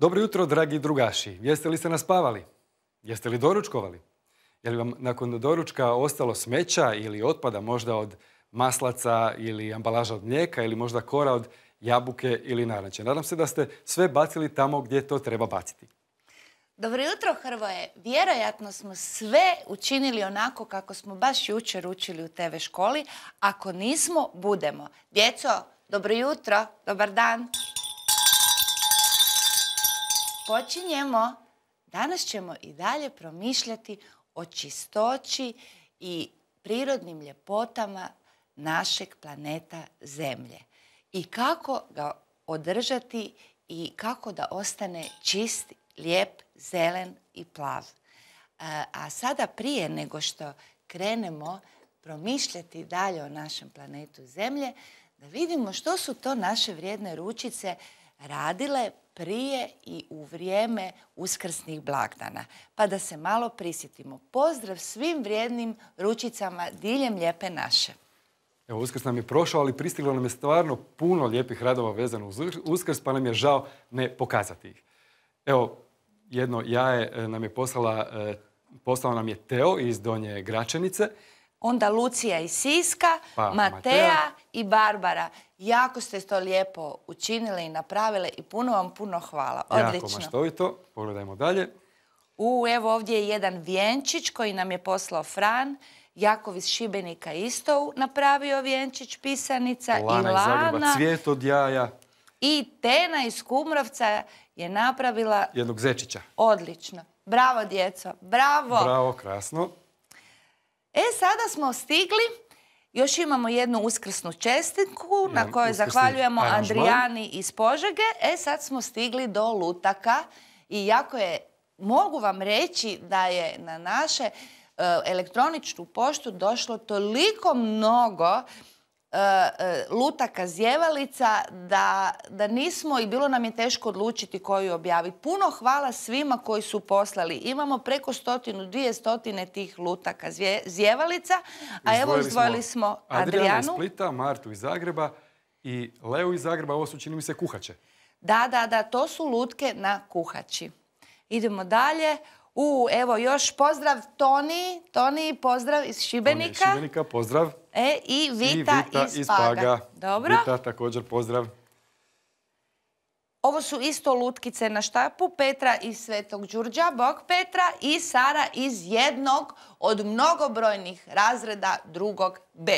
Dobro jutro, dragi drugaši. Jeste li se naspavali? Jeste li doručkovali? Je li vam nakon doručka ostalo smeća ili otpada možda od maslaca ili ambalaža od mlijeka ili možda kora od jabuke ili naranče? Nadam se da ste sve bacili tamo gdje to treba baciti. Dobro jutro, Hrvoje. Vjerojatno smo sve učinili onako kako smo baš jučer učili u TV školi. Ako nismo, budemo. Djeco, dobro jutro, dobar dan počinjemo. Danas ćemo i dalje promišljati o čistoći i prirodnim ljepotama našeg planeta Zemlje i kako ga održati i kako da ostane čist, lijep, zelen i plav. E, a sada prije nego što krenemo promišljati dalje o našem planetu Zemlje, da vidimo što su to naše vrijedne ručice radile prije i u vrijeme uskrsnih blagdana. Pa da se malo prisjetimo. Pozdrav svim vrijednim ručicama diljem lijepe naše. Evo, Uskrs nam je prošao, ali pristiglo nam je stvarno puno lijepih radova vezano uz Uskrs, pa nam je žao ne pokazati ih. Evo, jedno jaje eh, nam je poslala, eh, poslao nam je Teo iz Donje Gračanice onda Lucija i Siska, pa, i Barbara. Jako ste to lijepo učinile i napravile i puno vam puno hvala. Odlično. Jako maštovito. Pogledajmo dalje. U, evo ovdje je jedan vjenčić koji nam je poslao Fran. Jakov iz Šibenika isto napravio vjenčić, pisanica Lana i Lana. Iz Zagreba, od jaja. I Tena iz Kumrovca je napravila... Jednog zečića. Odlično. Bravo, djeco. Bravo. Bravo, krasno. E, sada smo stigli. Još imamo jednu uskrsnu čestitku na kojoj zahvaljujemo Andrijani iz Požege. E, sad smo stigli do Lutaka i jako je, mogu vam reći da je na naše e, elektroničnu poštu došlo toliko mnogo E, e, lutaka zjevalica da, nismo i bilo nam je teško odlučiti koju objaviti. Puno hvala svima koji su poslali. Imamo preko stotinu, dvije stotine tih lutaka zjevalica, a evo izdvojili smo Adrijanu. Splita, Martu iz Zagreba i Leo iz Zagreba. Ovo su čini mi se kuhače. Da, da, da. To su lutke na kuhači. Idemo dalje. U, evo još pozdrav Toni. Toni, pozdrav iz Šibenika. iz Šibenika, pozdrav. E, i Vita, iz Paga. Dobro. Vita, također pozdrav. Ovo su isto lutkice na štapu, Petra iz Svetog Đurđa, Bog Petra i Sara iz jednog od mnogobrojnih razreda drugog B.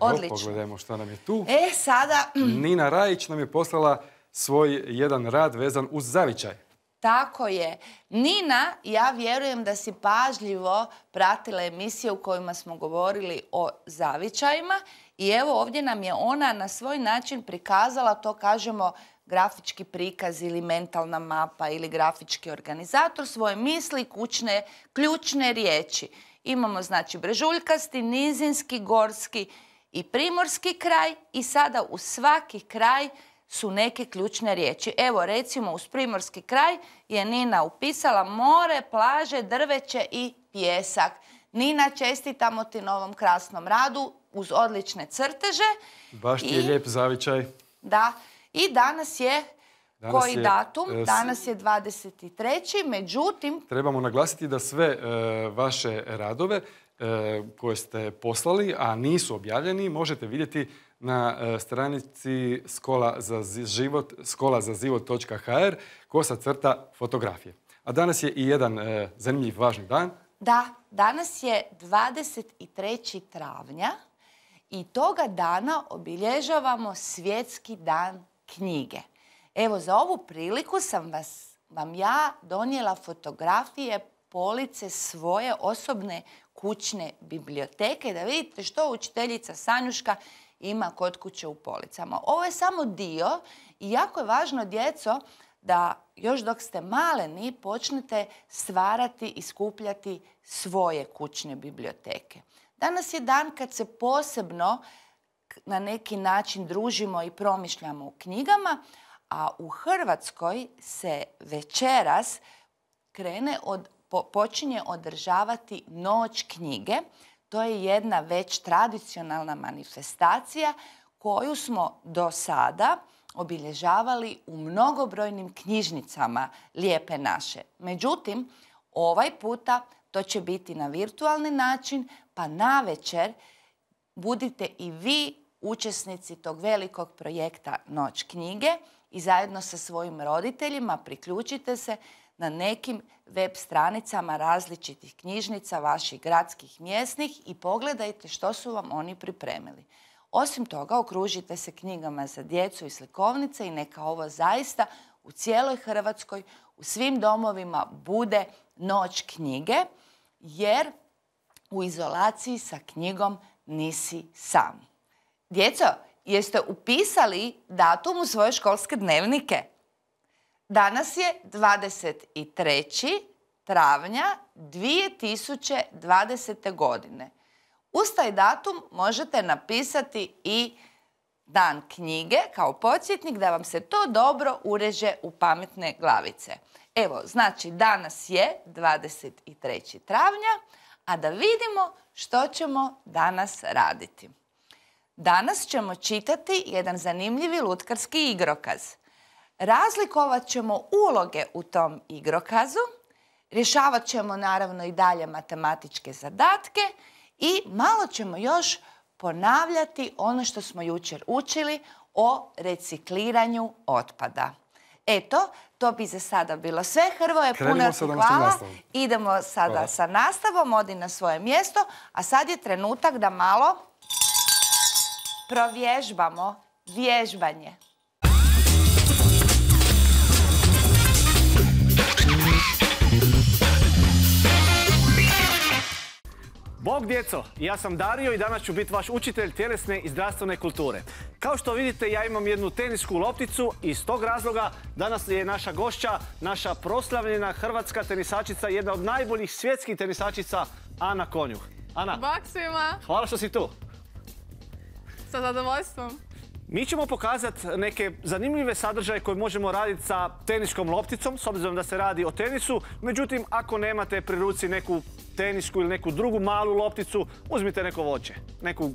Odlično. pogledajmo šta nam je tu. E, sada... Nina Rajić nam je poslala svoj jedan rad vezan uz zavičaj. Tako je. Nina, ja vjerujem da si pažljivo pratila emisije u kojima smo govorili o zavičajima i evo ovdje nam je ona na svoj način prikazala, to kažemo grafički prikaz ili mentalna mapa ili grafički organizator, svoje misli, kućne, ključne riječi. Imamo znači brežuljkasti, nizinski, gorski i primorski kraj i sada u svaki kraj su neke ključne riječi. Evo recimo uz primorski kraj je Nina upisala more, plaže, drveće i pjesak. Nina čestitamo ti novom krasnom radu uz odlične crteže. Baš ti je lijep zavičaj. Da. I danas je koji e, datum? Danas je 23. Međutim... Trebamo naglasiti da sve e, vaše radove e, koje ste poslali, a nisu objavljeni, možete vidjeti na e, stranici Skola za život, skolazazivot.hr kosa crta fotografije. A danas je i jedan e, zanimljiv, važni dan. Da, danas je 23. travnja i toga dana obilježavamo svjetski dan knjige. Evo, za ovu priliku sam vas, vam ja donijela fotografije police svoje osobne kućne biblioteke da vidite što učiteljica Sanjuška ima kod kuće u policama. Ovo je samo dio i jako je važno, djeco, da još dok ste maleni počnete stvarati i skupljati svoje kućne biblioteke. Danas je dan kad se posebno na neki način družimo i promišljamo u knjigama, a u Hrvatskoj se večeras krene počinje održavati noć knjige to je jedna već tradicionalna manifestacija koju smo do sada obilježavali u mnogobrojnim knjižnicama Lijepe naše. Međutim, ovaj puta to će biti na virtualni način, pa na večer budite i vi učesnici tog velikog projekta Noć knjige i zajedno sa svojim roditeljima priključite se na nekim web stranicama različitih knjižnica, vaših gradskih mjesnih i pogledajte što su vam oni pripremili. Osim toga, okružite se knjigama za djecu i slikovnice i neka ovo zaista u cijeloj Hrvatskoj, u svim domovima bude noć knjige, jer u izolaciji sa knjigom nisi sam. Djeco, jeste upisali datum u svoje školske dnevnike? Danas je 23. travnja 2020. godine. Uz taj datum možete napisati i dan knjige kao podsjetnik da vam se to dobro ureže u pametne glavice. Evo, znači danas je 23. travnja, a da vidimo što ćemo danas raditi. Danas ćemo čitati jedan zanimljivi lutkarski igrokaz – Razlikovat ćemo uloge u tom igrokazu, rješavat ćemo naravno i dalje matematičke zadatke i malo ćemo još ponavljati ono što smo jučer učili o recikliranju otpada. Eto, to bi za sada bilo sve. Hrvoje, puno ti ono hvala. Idemo sada sa nastavom, odi na svoje mjesto, a sad je trenutak da malo provježbamo vježbanje. Bog djeco, ja sam Dario i danas ću biti vaš učitelj tjelesne i zdravstvene kulture. Kao što vidite, ja imam jednu tenisku lopticu i iz tog razloga danas je naša gošća, naša proslavljena hrvatska tenisačica, jedna od najboljih svjetskih tenisačica, Ana Konjuh. Ana, hvala što si tu. Sa zadovoljstvom. Mi ćemo pokazati neke zanimljive sadržaje koje možemo raditi sa teniskom lopticom, s obzirom da se radi o tenisu. Međutim, ako nemate pri ruci neku tenisku ili neku drugu malu lopticu, uzmite neko voće, neku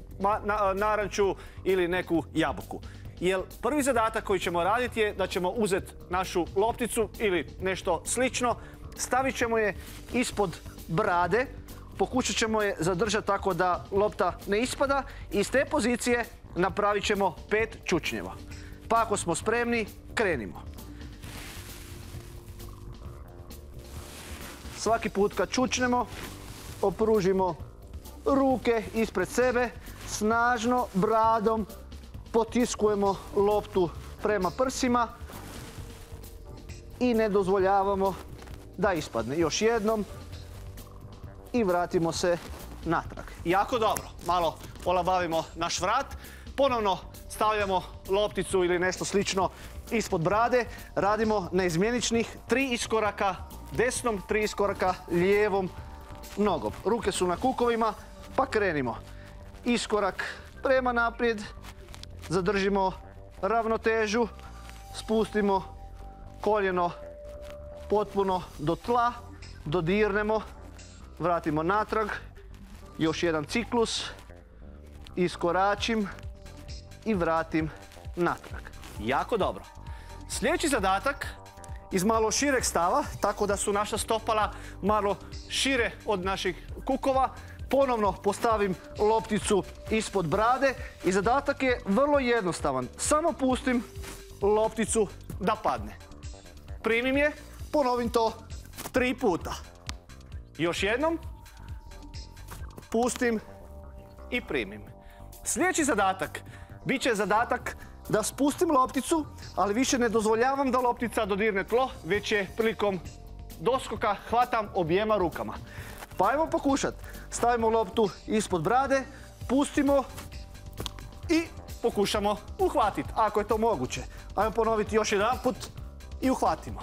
naranču ili neku jabuku. Jer prvi zadatak koji ćemo raditi je da ćemo uzeti našu lopticu ili nešto slično, stavit ćemo je ispod brade, pokušat ćemo je zadržati tako da lopta ne ispada i iz te pozicije napravit ćemo pet čučnjeva. Pa ako smo spremni, krenimo. Svaki put kad čučnemo, opružimo ruke ispred sebe, snažno bradom potiskujemo loptu prema prsima i ne dozvoljavamo da ispadne. Još jednom i vratimo se natrag. Jako dobro, malo olabavimo naš vrat. Ponovno stavljamo lopticu ili nešto slično ispod brade. Radimo neizmjeničnih tri iskoraka desnom, tri iskoraka lijevom nogom. Ruke su na kukovima, pa krenimo. Iskorak prema naprijed, zadržimo ravnotežu, spustimo koljeno potpuno do tla, dodirnemo, vratimo natrag, još jedan ciklus, iskoračim, i vratim natrag. Jako dobro. Sljedeći zadatak iz malo šireg stava, tako da su naša stopala malo šire od naših kukova. Ponovno postavim lopticu ispod brade i zadatak je vrlo jednostavan. Samo pustim lopticu da padne. Primim je, ponovim to tri puta. Još jednom, pustim i primim. Sljedeći zadatak Biće zadatak da spustim lopticu, ali više ne dozvoljavam da loptica dodirne tlo, već je prilikom doskoka hvatam objema rukama. Pa ajmo pokušat. Stavimo loptu ispod brade, pustimo i pokušamo uhvatiti, ako je to moguće. Ajmo ponoviti još jedan put i uhvatimo.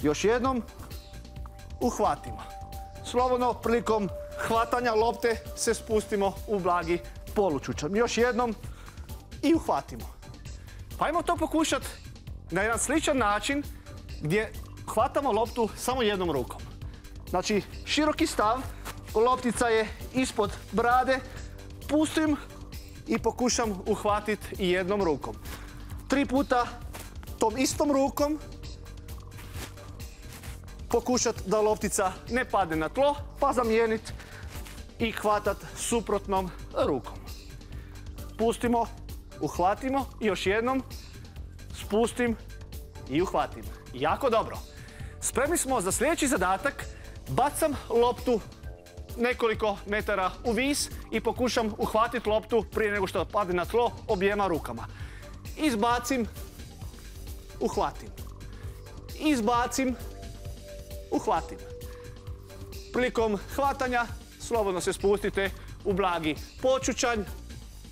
Još jednom, uhvatimo. Slobodno prilikom hvatanja lopte se spustimo u blagi polučučan. Još jednom, i uhvatimo. Pa ajmo to pokušati na jedan sličan način gdje hvatamo loptu samo jednom rukom. Znači, široki stav, loptica je ispod brade, pustim i pokušam uhvatiti jednom rukom. Tri puta tom istom rukom pokušat da loptica ne padne na tlo, pa zamijenit i hvatat suprotnom rukom. Pustimo uhvatimo i još jednom spustim i uhvatim. Jako dobro. Spremni smo za sljedeći zadatak. Bacam loptu nekoliko metara u vis i pokušam uhvatiti loptu prije nego što padne na tlo objema rukama. Izbacim, uhvatim. Izbacim, uhvatim. Prilikom hvatanja slobodno se spustite u blagi počućanj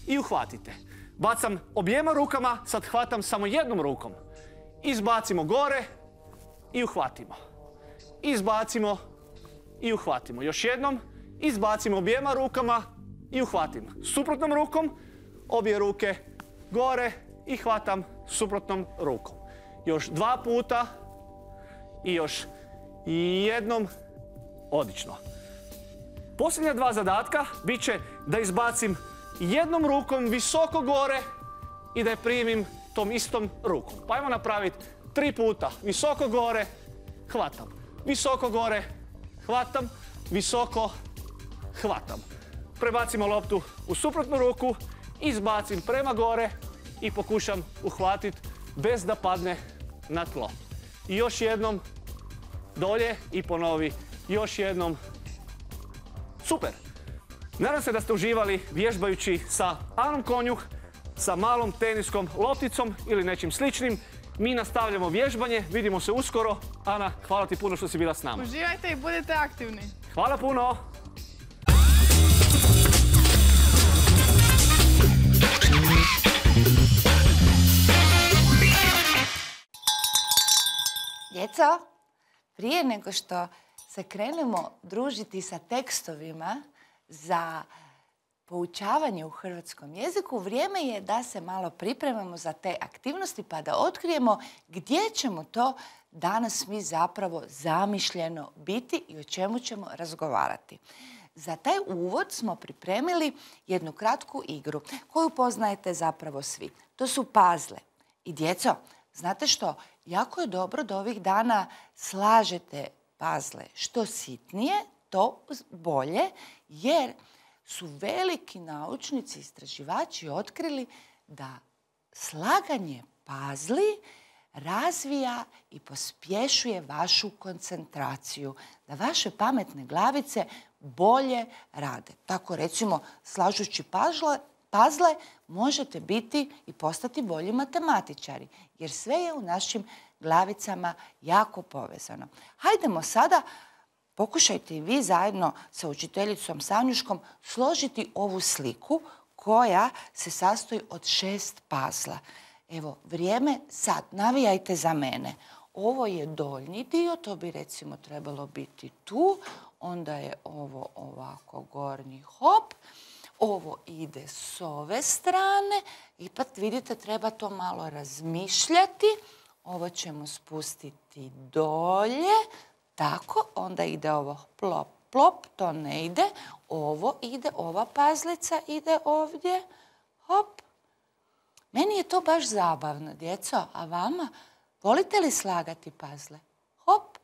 i uhvatite. Bacam objema rukama, sad hvatam samo jednom rukom. Izbacimo gore i uhvatimo. Izbacimo i uhvatimo. Još jednom, izbacimo objema rukama i uhvatim. Suprotnom rukom, obje ruke gore i hvatam suprotnom rukom. Još dva puta i još jednom. Odlično. Posljednja dva zadatka bit će da izbacim jednom rukom visoko gore i da je primim tom istom rukom. Pa ajmo napraviti tri puta. Visoko gore, hvatam. Visoko gore, hvatam. Visoko, hvatam. Prebacimo loptu u suprotnu ruku, izbacim prema gore i pokušam uhvatiti bez da padne na tlo. I još jednom dolje i ponovi. Još jednom. Super! Nadam se da ste uživali vježbajući sa Anom Konjuh, sa malom teniskom lopticom ili nečim sličnim. Mi nastavljamo vježbanje, vidimo se uskoro. Ana, hvala ti puno što si bila s nama. Uživajte i budete aktivni. Hvala puno. Djeco, prije nego što se krenemo družiti sa tekstovima, za poučavanje u hrvatskom jeziku, vrijeme je da se malo pripremamo za te aktivnosti pa da otkrijemo gdje ćemo to danas mi zapravo zamišljeno biti i o čemu ćemo razgovarati. Za taj uvod smo pripremili jednu kratku igru koju poznajete zapravo svi. To su pazle. I djeco, znate što? Jako je dobro da ovih dana slažete pazle što sitnije, to bolje jer su veliki naučnici, istraživači otkrili da slaganje pazli razvija i pospješuje vašu koncentraciju. Da vaše pametne glavice bolje rade. Tako recimo, slažući pažle, pazle, možete biti i postati bolji matematičari. Jer sve je u našim glavicama jako povezano. Hajdemo sada Pokušajte i vi zajedno sa učiteljicom Sanjuškom složiti ovu sliku koja se sastoji od šest pasla. Evo, vrijeme sad, navijajte za mene. Ovo je doljni dio, to bi recimo trebalo biti tu. Onda je ovo ovako gornji hop. Ovo ide s ove strane. Ipak vidite, treba to malo razmišljati. Ovo ćemo spustiti dolje. Tako, onda ide ovo plop, plop, to ne ide. Ovo ide, ova pazlica ide ovdje. Hop. Meni je to baš zabavno, djeco. A vama? Volite li slagati pazle? Hop,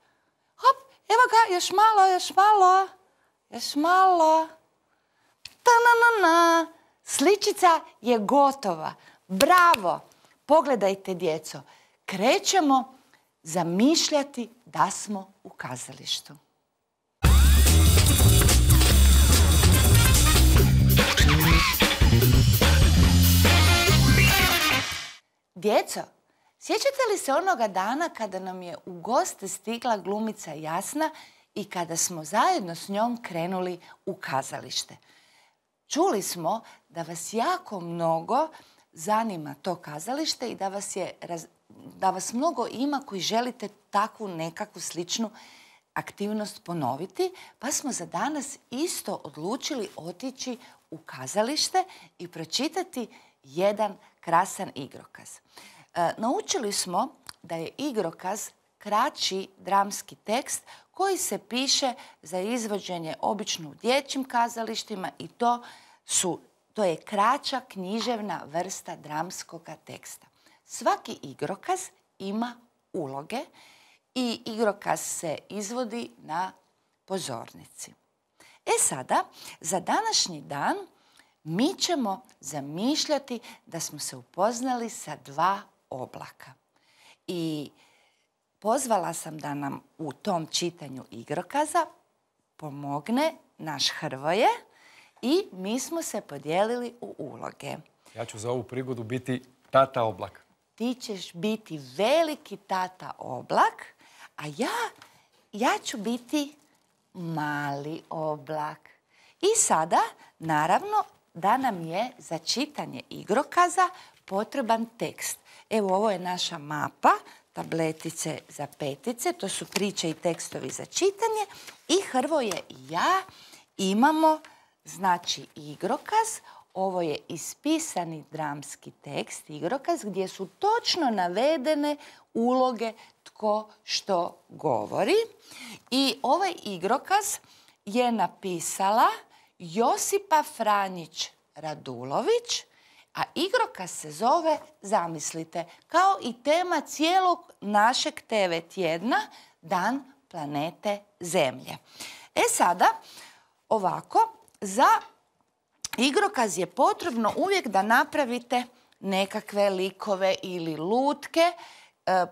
hop. Evo ga, još malo, još malo. Još malo. Ta -na, -na, na Sličica je gotova. Bravo. Pogledajte, djeco. Krećemo zamišljati da smo u kazalištu. Djeco, sjećate li se onoga dana kada nam je u goste stigla glumica Jasna i kada smo zajedno s njom krenuli u kazalište? Čuli smo da vas jako mnogo zanima to kazalište i da vas je da vas mnogo ima koji želite takvu nekakvu sličnu aktivnost ponoviti, pa smo za danas isto odlučili otići u kazalište i pročitati jedan krasan igrokaz. E, naučili smo da je igrokaz kraći dramski tekst koji se piše za izvođenje obično u dječjim kazalištima i to su to je kraća književna vrsta dramskog teksta. Svaki igrokaz ima uloge i igrokaz se izvodi na pozornici. E sada, za današnji dan mi ćemo zamišljati da smo se upoznali sa dva oblaka. I pozvala sam da nam u tom čitanju igrokaza pomogne naš Hrvoje i mi smo se podijelili u uloge. Ja ću za ovu prigodu biti tata oblaka ti ćeš biti veliki tata oblak, a ja, ja ću biti mali oblak. I sada, naravno, da nam je za čitanje igrokaza potreban tekst. Evo, ovo je naša mapa, tabletice za petice, to su priče i tekstovi za čitanje. I Hrvoje i ja imamo, znači, igrokaz ovo je ispisani dramski tekst, igrokaz, gdje su točno navedene uloge tko što govori. I ovaj igrokaz je napisala Josipa Franjić Radulović, a igrokaz se zove, zamislite, kao i tema cijelog našeg TV tjedna, Dan planete Zemlje. E sada, ovako, za igrokaz je potrebno uvijek da napravite nekakve likove ili lutke. E,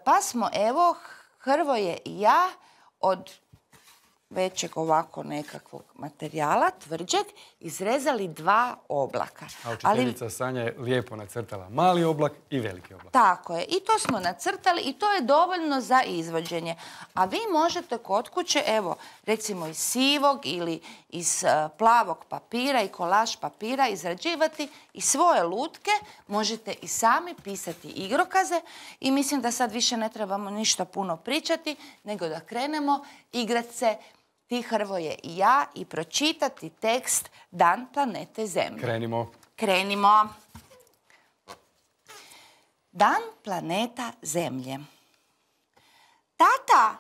pa smo, evo, Hrvoje i ja od većeg ovako nekakvog materijala, tvrđeg, izrezali dva oblaka. A učiteljica Ali... Sanja je lijepo nacrtala mali oblak i veliki oblak. Tako je. I to smo nacrtali i to je dovoljno za izvođenje. A vi možete kod kuće, evo, recimo iz sivog ili iz e, plavog papira i kolaž papira izrađivati i svoje lutke. Možete i sami pisati igrokaze i mislim da sad više ne trebamo ništa puno pričati, nego da krenemo igrat se ti Hrvoje i ja i pročitati tekst Dan planete Zemlje. Krenimo. Krenimo. Dan planeta Zemlje. Tata,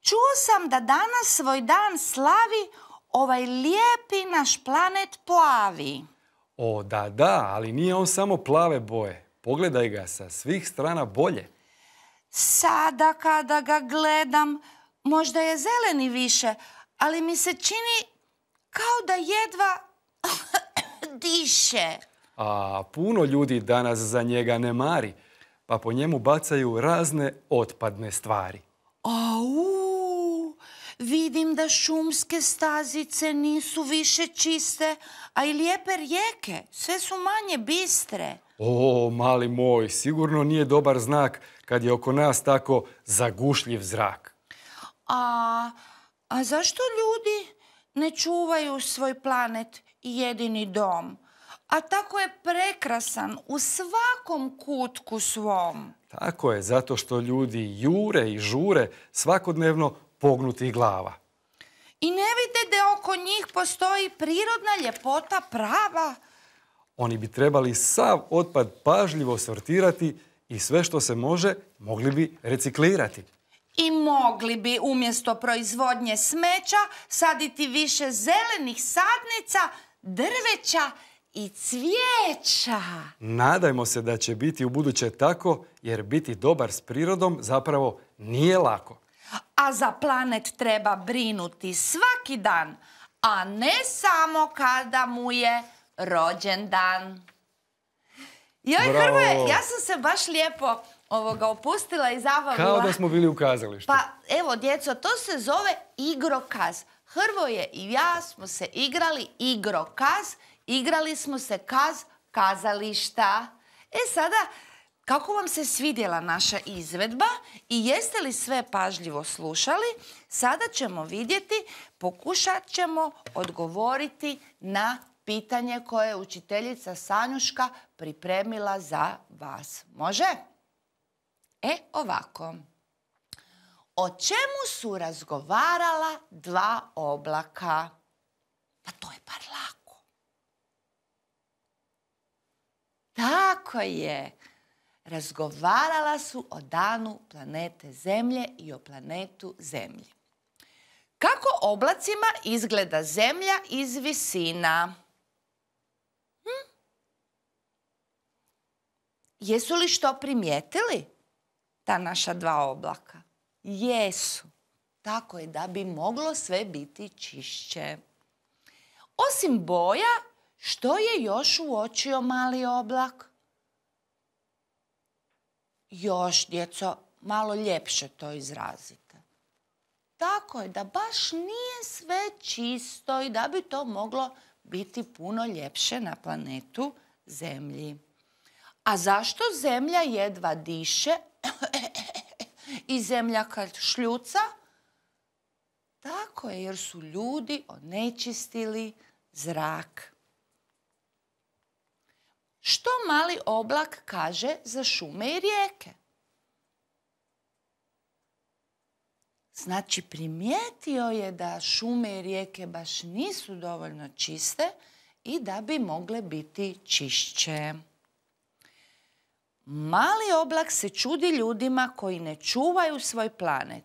čuo sam da danas svoj dan slavi ovaj lijepi naš planet plavi. O, da, da, ali nije on samo plave boje. Pogledaj ga sa svih strana bolje. Sada kada ga gledam, Možda je zeleni više, ali mi se čini kao da jedva diše. A puno ljudi danas za njega ne mari, pa po njemu bacaju razne otpadne stvari. Au, vidim da šumske stazice nisu više čiste, a i lijepe rijeke, sve su manje bistre. O, mali moj, sigurno nije dobar znak kad je oko nas tako zagušljiv zrak. A, a zašto ljudi ne čuvaju svoj planet i jedini dom? A tako je prekrasan u svakom kutku svom. Tako je, zato što ljudi jure i žure svakodnevno pognuti glava. I ne vide da oko njih postoji prirodna ljepota prava. Oni bi trebali sav otpad pažljivo sortirati i sve što se može mogli bi reciklirati i mogli bi umjesto proizvodnje smeća saditi više zelenih sadnica, drveća i cvijeća. Nadajmo se da će biti u buduće tako, jer biti dobar s prirodom zapravo nije lako. A za planet treba brinuti svaki dan, a ne samo kada mu je dan. Joj, Hrvoje, ja sam se baš lijepo ovoga opustila i zabavila. Kao da smo bili u kazalištu. Pa evo, djeco, to se zove igrokaz. Hrvoje i ja smo se igrali igrokaz, igrali smo se kaz kazališta. E sada, kako vam se svidjela naša izvedba i jeste li sve pažljivo slušali, sada ćemo vidjeti, pokušat ćemo odgovoriti na pitanje koje je učiteljica Sanjuška pripremila za vas. Može? E ovako. O čemu su razgovarala dva oblaka? Pa to je bar lako. Tako je. Razgovarala su o danu planete Zemlje i o planetu Zemlje. Kako oblacima izgleda Zemlja iz visina? Hm? Jesu li što primijetili? ta naša dva oblaka? Jesu. Tako je da bi moglo sve biti čišće. Osim boja, što je još uočio mali oblak? Još, djeco, malo ljepše to izrazite. Tako je da baš nije sve čisto i da bi to moglo biti puno ljepše na planetu Zemlji. A zašto Zemlja jedva diše, i zemlja kad šljuca. Tako je, jer su ljudi onečistili zrak. Što mali oblak kaže za šume i rijeke? Znači, primijetio je da šume i rijeke baš nisu dovoljno čiste i da bi mogle biti čišće. Mali oblak se čudi ljudima koji ne čuvaju svoj planet.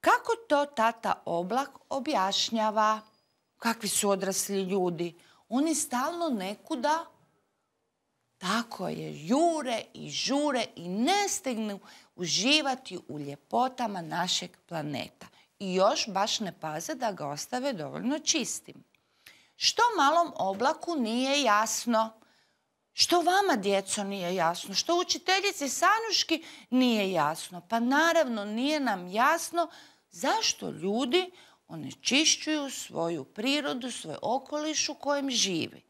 Kako to tata oblak objašnjava? Kakvi su odrasli ljudi? Oni stalno nekuda tako je, jure i žure i ne stignu uživati u ljepotama našeg planeta. I još baš ne paze da ga ostave dovoljno čistim. Što malom oblaku nije jasno? Što vama, djeco, nije jasno? Što učiteljici Sanuški nije jasno? Pa naravno nije nam jasno zašto ljudi onečišćuju svoju prirodu, svoj okoliš u kojem živi.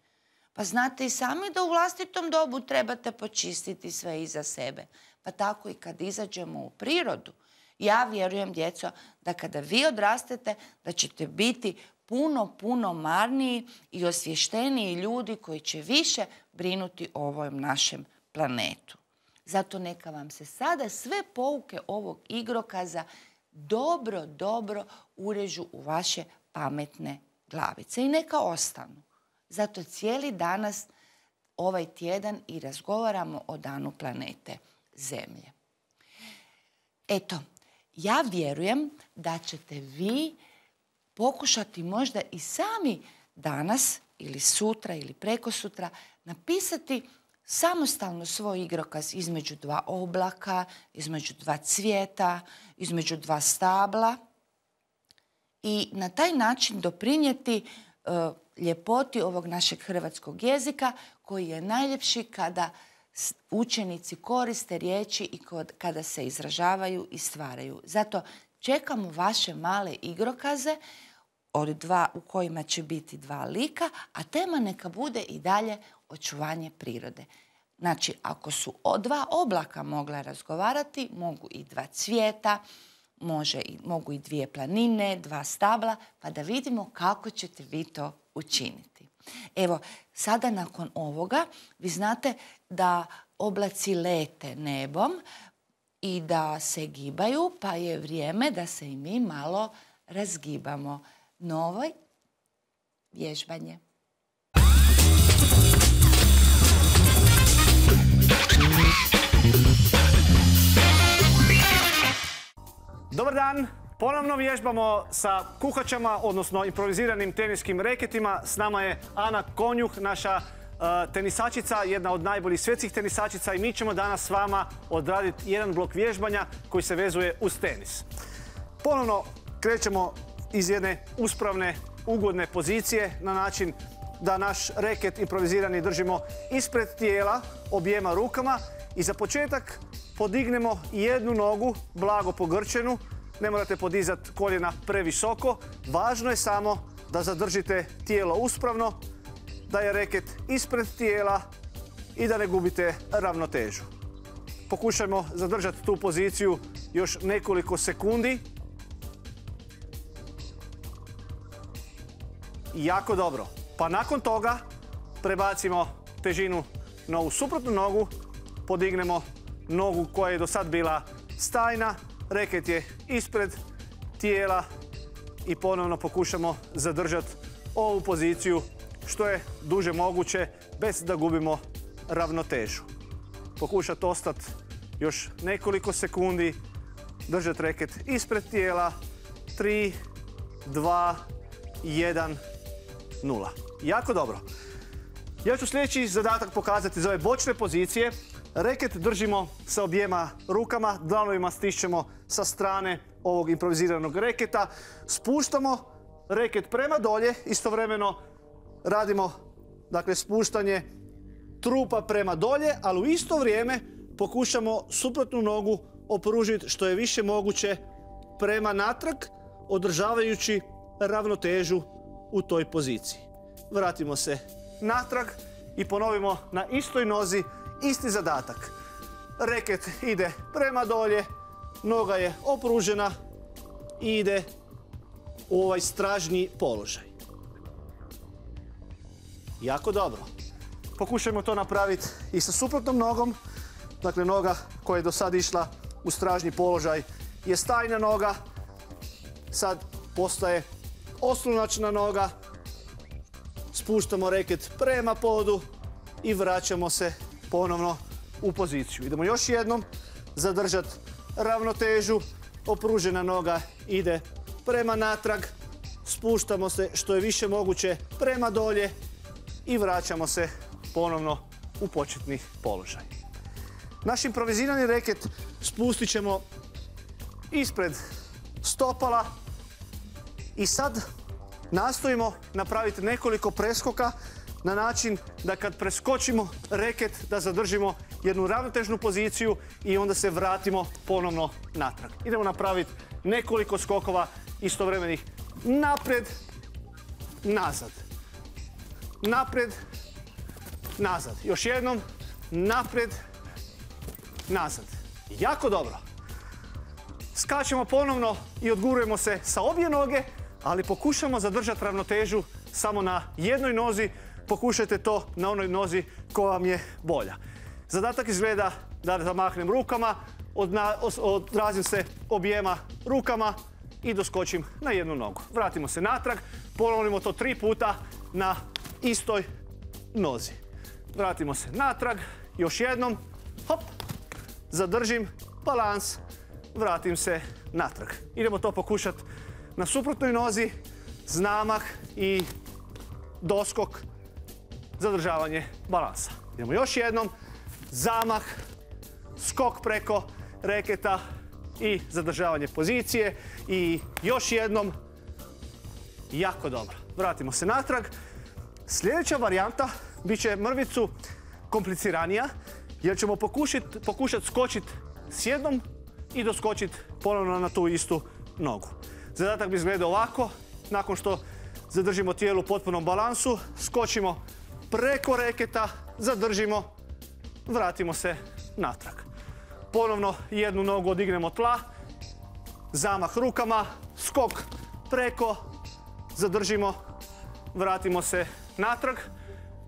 Pa znate i sami da u vlastitom dobu trebate počistiti sve iza sebe. Pa tako i kad izađemo u prirodu. Ja vjerujem, djeco, da kada vi odrastete, da ćete biti puno, puno marniji i osvješteniji ljudi koji će više brinuti o ovom našem planetu. Zato neka vam se sada sve pouke ovog igrokaza dobro, dobro urežu u vaše pametne glavice i neka ostanu. Zato cijeli danas ovaj tjedan i razgovaramo o danu planete Zemlje. Eto, ja vjerujem da ćete vi pokušati možda i sami danas ili sutra ili preko sutra napisati samostalno svoj igrokaz između dva oblaka, između dva cvijeta, između dva stabla i na taj način doprinijeti e, ljepoti ovog našeg hrvatskog jezika koji je najljepši kada učenici koriste riječi i kada se izražavaju i stvaraju. Zato čekamo vaše male igrokaze od dva, u kojima će biti dva lika, a tema neka bude i dalje očuvanje prirode. Znači, ako su o dva oblaka mogla razgovarati, mogu i dva cvijeta, mogu i dvije planine, dva stabla, pa da vidimo kako ćete vi to učiniti. Evo, sada nakon ovoga vi znate da oblaci lete nebom i da se gibaju, pa je vrijeme da se i mi malo razgibamo. novoj vježbanje. Dobar dan! Ponovno vježbamo sa kuhačama, odnosno improviziranim teniskim reketima. S nama je Ana Konjuh, naša e, tenisačica, jedna od najboljih svjetskih tenisačica i mi ćemo danas s vama odraditi jedan blok vježbanja koji se vezuje uz tenis. Ponovno krećemo iz jedne uspravne, ugodne pozicije na način da naš reket improvizirani držimo ispred tijela objema rukama i za početak podignemo jednu nogu, blago pogrčenu. Ne morate podizati koljena previsoko. Važno je samo da zadržite tijelo uspravno, da je reket ispred tijela i da ne gubite ravnotežu. Pokušajmo zadržati tu poziciju još nekoliko sekundi. Jako dobro. Pa nakon toga prebacimo težinu na ovu suprotnu nogu, podignemo nogu koja je do sad bila stajna. Reket je ispred tijela i ponovno pokušamo zadržati ovu poziciju što je duže moguće bez da gubimo ravnotežu. Pokušati ostati još nekoliko sekundi, držati reket ispred tijela, 3, 2, 1, 0. Jako dobro. Ja ću sljedeći zadatak pokazati za ove bočne pozicije. Reket držimo sa objema rukama, dlanovima stišćemo sa strane ovog improviziranog reketa. Spuštamo reket prema dolje, istovremeno radimo dakle, spuštanje trupa prema dolje, ali u isto vrijeme pokušamo suprotnu nogu opružiti što je više moguće prema natrag, održavajući ravnotežu u toj poziciji. Vratimo se natrag i ponovimo na istoj nozi isti zadatak. Reket ide prema dolje, noga je opružena i ide u ovaj stražni položaj. Jako dobro. Pokušajmo to napraviti i sa suprotnom nogom. Dakle, noga koja je do sad išla u stražni položaj je stajna noga. Sad postaje oslunačna noga. Spuštamo reket prema podu i vraćamo se ponovno u poziciju. Idemo još jednom zadržati ravnotežu. Opružena noga ide prema natrag. Spuštamo se što je više moguće prema dolje i vraćamo se ponovno u početni položaj. Naš improvizirani reket spustit ćemo ispred stopala i sad nastojimo napraviti nekoliko preskoka na način da kad preskočimo reket da zadržimo jednu ravnotežnu poziciju i onda se vratimo ponovno natrag. Idemo napraviti nekoliko skokova istovremenih Napred, nazad. Napred, nazad. Još jednom, Napred, nazad. Jako dobro. Skačemo ponovno i odgurujemo se sa obje noge, ali pokušamo zadržati ravnotežu samo na jednoj nozi pokušajte to na onoj nozi koja vam je bolja. Zadatak izgleda da zamahnem rukama, odrazim se objema rukama i doskočim na jednu nogu. Vratimo se natrag, ponovimo to tri puta na istoj nozi. Vratimo se natrag, još jednom, hop, zadržim balans, vratim se natrag. Idemo to pokušati na suprotnoj nozi, znamah i doskok zadržavanje balansa. Idemo još jednom. Zamah, skok preko reketa i zadržavanje pozicije. I još jednom. Jako dobro. Vratimo se natrag. Sljedeća varijanta bit će mrvicu kompliciranija jer ćemo pokušati skočiti s jednom i doskočiti ponovno na tu istu nogu. Zadatak bi izgledao ovako. Nakon što zadržimo tijelo u potpunom balansu, skočimo preko reketa, zadržimo, vratimo se natrag. Ponovno jednu nogu odignemo tla, zamah rukama, skok preko, zadržimo, vratimo se natrag.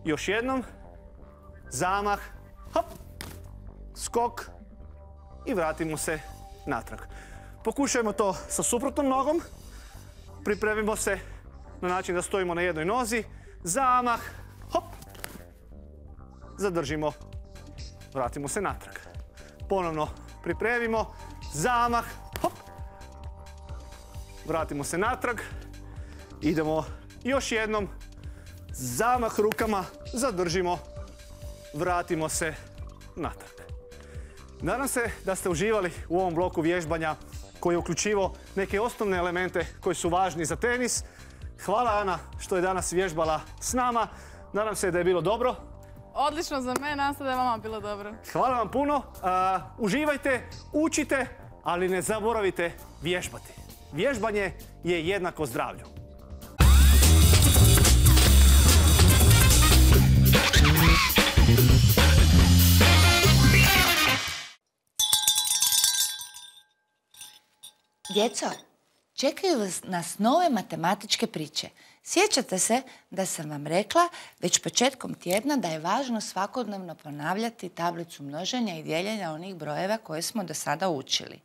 Još jednom, zamah, hop, skok i vratimo se natrag. Pokušajmo to sa suprotnom nogom. Pripremimo se na način da stojimo na jednoj nozi. Zamah, zadržimo, vratimo se natrag. Ponovno pripremimo, zamah, hop, vratimo se natrag, idemo još jednom, zamah rukama, zadržimo, vratimo se natrag. Nadam se da ste uživali u ovom bloku vježbanja koji je uključivo neke osnovne elemente koji su važni za tenis. Hvala Ana što je danas vježbala s nama. Nadam se da je bilo dobro. Odlično za mene, nadam da je vama bilo dobro. Hvala vam puno, uživajte, učite, ali ne zaboravite vježbati. Vježbanje je jednako zdravlju. Djeco, čekaju vas nas nove matematičke priče. Sjećate se da sam vam rekla već početkom tjedna da je važno svakodnevno ponavljati tablicu množenja i dijeljenja onih brojeva koje smo do sada učili.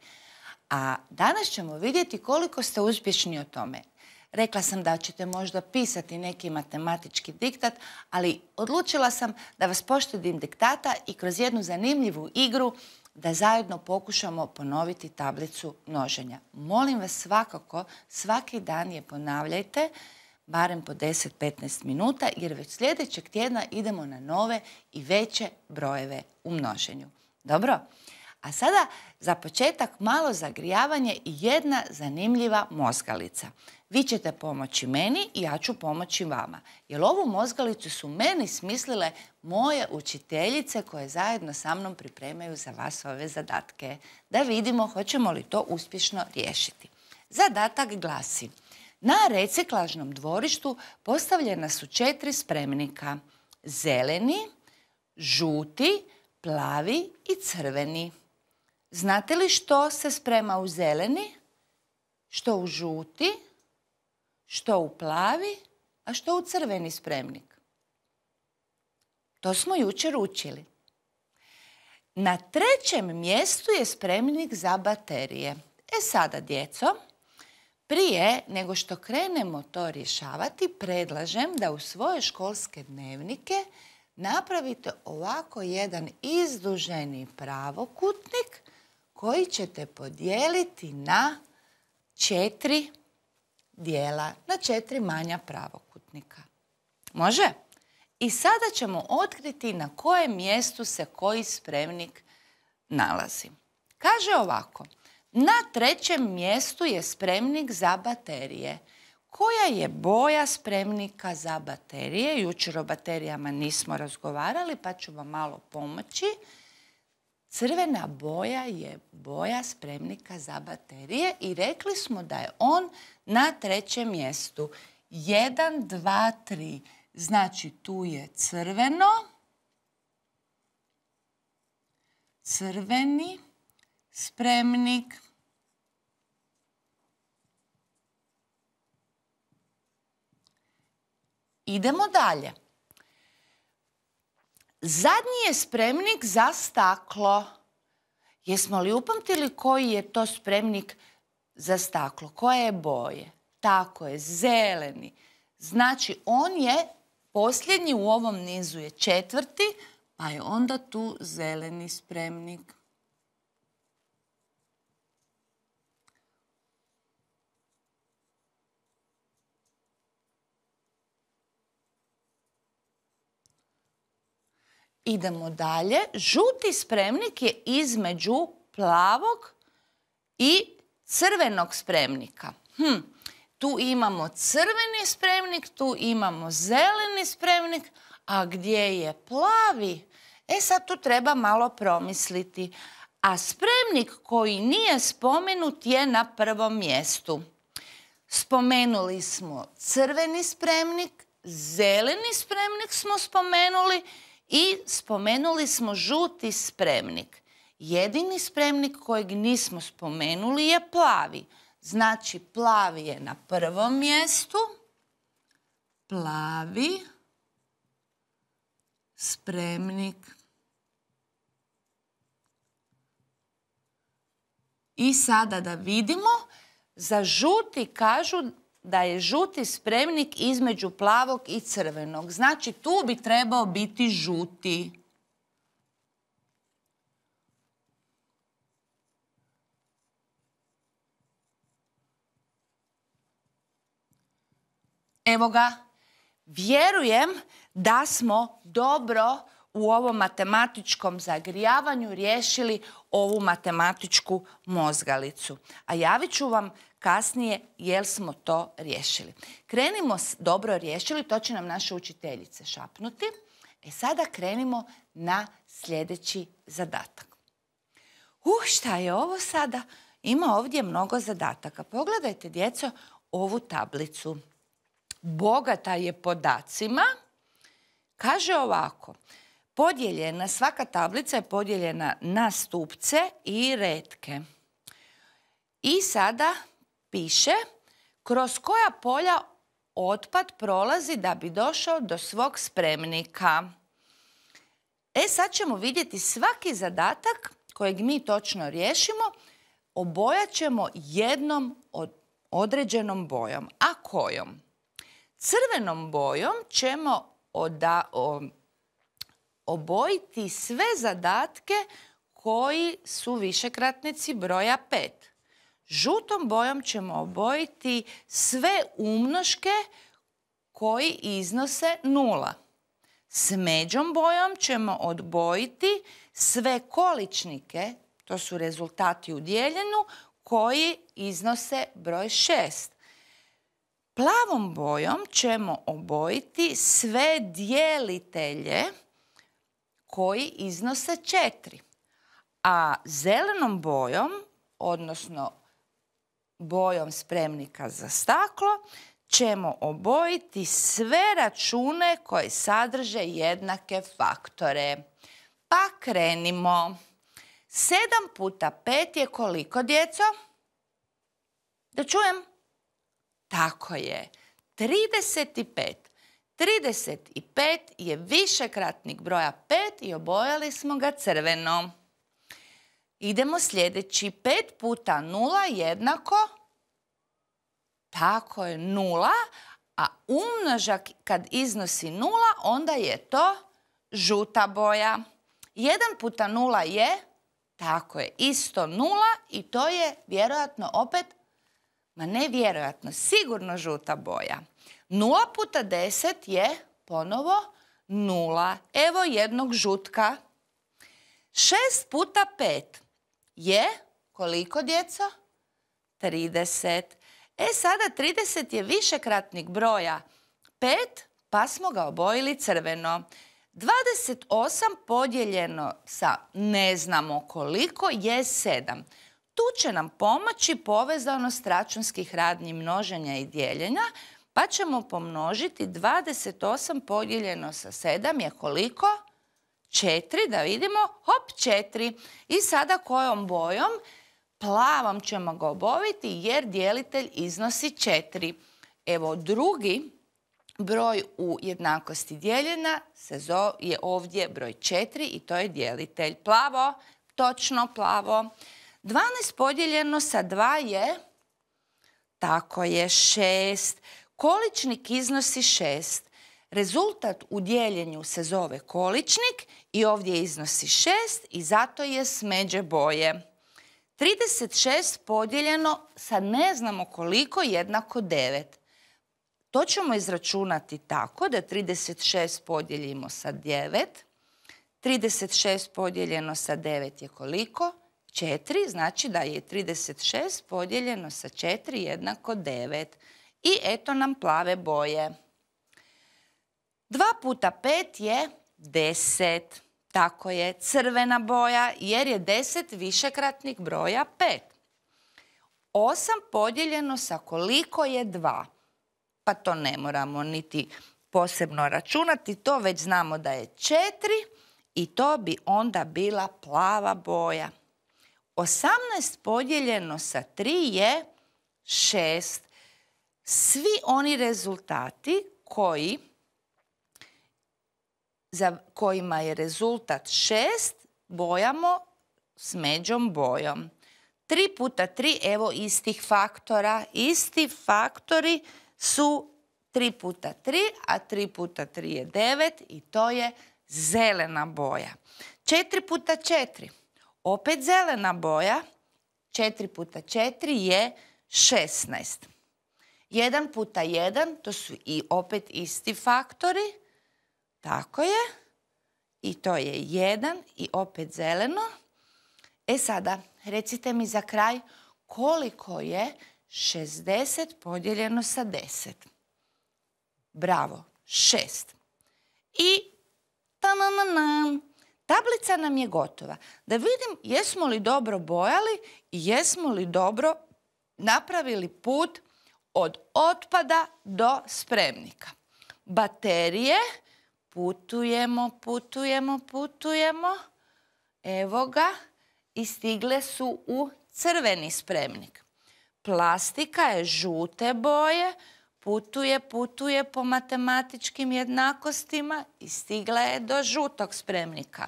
A danas ćemo vidjeti koliko ste uspješni o tome. Rekla sam da ćete možda pisati neki matematički diktat, ali odlučila sam da vas poštedim diktata i kroz jednu zanimljivu igru da zajedno pokušamo ponoviti tablicu množenja. Molim vas svakako, svaki dan je ponavljajte barem po 10-15 minuta jer već sljedećeg tjedna idemo na nove i veće brojeve u množenju. Dobro? A sada za početak malo zagrijavanje i jedna zanimljiva mozgalica. Vi ćete pomoći meni i ja ću pomoći vama. Jer ovu mozgalicu su meni smislile moje učiteljice koje zajedno sa mnom pripremaju za vas ove zadatke. Da vidimo hoćemo li to uspješno riješiti. Zadatak glasi na reciklažnom dvorištu postavljena su četiri spremnika. Zeleni, žuti, plavi i crveni. Znate li što se sprema u zeleni? Što u žuti? Što u plavi? A što u crveni spremnik? To smo jučer učili. Na trećem mjestu je spremnik za baterije. E sada, djeco, prije nego što krenemo to rješavati, predlažem da u svoje školske dnevnike napravite ovako jedan izduženi pravokutnik koji ćete podijeliti na četiri dijela, na četiri manja pravokutnika. Može? I sada ćemo otkriti na kojem mjestu se koji spremnik nalazi. Kaže ovako. Na trećem mjestu je spremnik za baterije. Koja je boja spremnika za baterije? Jučer o baterijama nismo razgovarali, pa ću vam malo pomoći. Crvena boja je boja spremnika za baterije i rekli smo da je on na trećem mjestu. 1, 2, 3. Znači tu je crveno, crveni spremnik Idemo dalje. Zadnji je spremnik za staklo. Jesmo li upamtili koji je to spremnik za staklo? Koje je boje? Tako je, zeleni. Znači, on je posljednji u ovom nizu je četvrti, pa je onda tu zeleni spremnik. Idemo dalje. Žuti spremnik je između plavog i crvenog spremnika. Hm. Tu imamo crveni spremnik, tu imamo zeleni spremnik, a gdje je plavi? E sad tu treba malo promisliti. A spremnik koji nije spomenut je na prvom mjestu. Spomenuli smo crveni spremnik, zeleni spremnik smo spomenuli i spomenuli smo žuti spremnik. Jedini spremnik kojeg nismo spomenuli je plavi. Znači, plavi je na prvom mjestu. Plavi spremnik. I sada da vidimo, za žuti kažu da je žuti spremnik između plavog i crvenog. Znači tu bi trebao biti žuti. Evo ga. Vjerujem da smo dobro u ovom matematičkom zagrijavanju riješili ovu matematičku mozgalicu. A javit ću vam kasnije jel smo to riješili. Krenimo s dobro riješili, to će nam naše učiteljice šapnuti. E sada krenimo na sljedeći zadatak. Uh, šta je ovo sada? Ima ovdje mnogo zadataka. Pogledajte, djeco, ovu tablicu. Bogata je podacima. Kaže ovako, podijeljena, svaka tablica je podijeljena na stupce i redke. I sada piše kroz koja polja otpad prolazi da bi došao do svog spremnika. E sad ćemo vidjeti svaki zadatak kojeg mi točno riješimo, obojat ćemo jednom određenom bojom. A kojom? Crvenom bojom ćemo obojiti sve zadatke koji su višekratnici broja 5. Žutom bojom ćemo obojiti sve umnoške koji iznose nula. S međom bojom ćemo odbojiti sve količnike, to su rezultati u dijeljenu, koji iznose broj 6. Plavom bojom ćemo obojiti sve dijelitelje koji iznose četiri. A zelenom bojom, odnosno bojom spremnika za staklo ćemo obojiti sve račune koji sadrže jednake faktore. Pa krenimo. 7 puta 5 je koliko, djeco? Da čujem? Tako je. 35. 35 je višekratnik broja 5 i obojali smo ga crveno. Idemo sljedeći. 5 puta 0 jednako. Tako je, 0. A umnožak kad iznosi 0, onda je to žuta boja. 1 puta 0 je, tako je, isto 0 i to je vjerojatno opet, ma ne vjerojatno, sigurno žuta boja. 0 puta 10 je ponovo 0. Evo jednog žutka. 6 puta 5 je koliko djeco? 30. E sada 30 je višekratnik broja 5, pa smo ga obojili crveno. 28 podijeljeno sa ne znamo koliko je 7. Tu će nam pomoći povezanost računskih radnji množenja i dijeljenja, pa ćemo pomnožiti 28 podijeljeno sa 7 je koliko? četiri, da vidimo, hop, četiri. I sada kojom bojom? Plavom ćemo ga oboviti jer dijelitelj iznosi četiri. Evo drugi broj u jednakosti dijeljena se je ovdje broj četiri i to je dijelitelj. Plavo, točno plavo. 12 podijeljeno sa 2 je, tako je, 6. Količnik iznosi šest. Rezultat u dijeljenju se zove količnik i ovdje iznosi 6 i zato je smeđe boje. 36 podijeljeno sa ne znamo koliko jednako 9. To ćemo izračunati tako da 36 podijelimo sa 9. 36 podijeljeno sa 9 je koliko? 4, znači da je 36 podijeljeno sa 4 jednako 9. I eto nam plave boje. Dva puta pet je deset. Tako je, crvena boja jer je deset višekratnik broja pet. Osam podijeljeno sa koliko je dva. Pa to ne moramo niti posebno računati, to već znamo da je četiri i to bi onda bila plava boja. Osamnaest podijeljeno sa 3 je 6. Svi oni rezultati koji za kojima je rezultat 6, bojamo s međom bojom. 3 puta 3, evo istih faktora. Isti faktori su 3 puta 3, a 3 puta 3 je 9 i to je zelena boja. 4 puta 4, opet zelena boja, 4 puta 4 je 16. 1 puta 1, to su i opet isti faktori. Tako je. I to je jedan i opet zeleno. E sada, recite mi za kraj koliko je 60 podijeljeno sa 10. Bravo, 6. I tamamamam, tablica nam je gotova. Da vidim jesmo li dobro bojali i jesmo li dobro napravili put od otpada do spremnika. Baterije Putujemo, putujemo, putujemo. Evo ga. I stigle su u crveni spremnik. Plastika je žute boje. Putuje, putuje po matematičkim jednakostima i stigla je do žutog spremnika.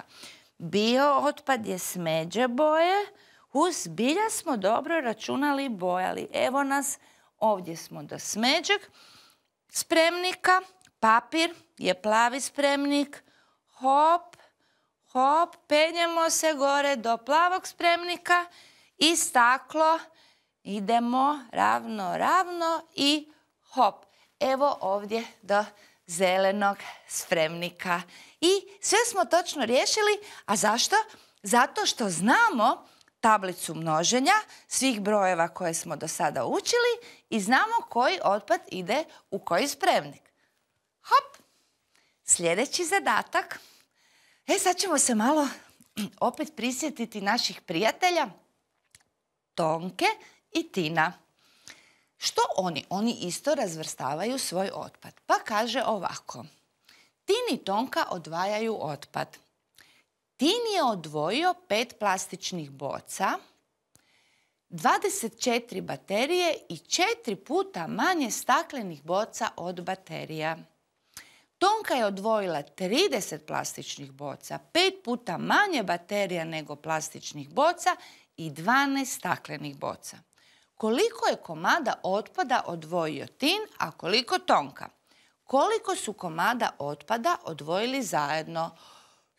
Bio otpad je smeđe boje. Uz bilja smo dobro računali i bojali. Evo nas, ovdje smo do smeđeg spremnika. Papir je plavi spremnik. Hop, hop, penjemo se gore do plavog spremnika i staklo. Idemo ravno, ravno i hop. Evo ovdje do zelenog spremnika. I sve smo točno riješili. A zašto? Zato što znamo tablicu množenja svih brojeva koje smo do sada učili i znamo koji otpad ide u koji spremnik. Hop. Sljedeći zadatak. E, sad ćemo se malo opet prisjetiti naših prijatelja Tonke i Tina. Što oni? Oni isto razvrstavaju svoj otpad. Pa kaže ovako. Tin i Tonka odvajaju otpad. Tin je odvojio pet plastičnih boca, 24 baterije i četiri puta manje staklenih boca od baterija. Tonka je odvojila 30 plastičnih boca, pet puta manje baterija nego plastičnih boca i 12 staklenih boca. Koliko je komada otpada odvojio Tin, a koliko Tonka? Koliko su komada otpada odvojili zajedno?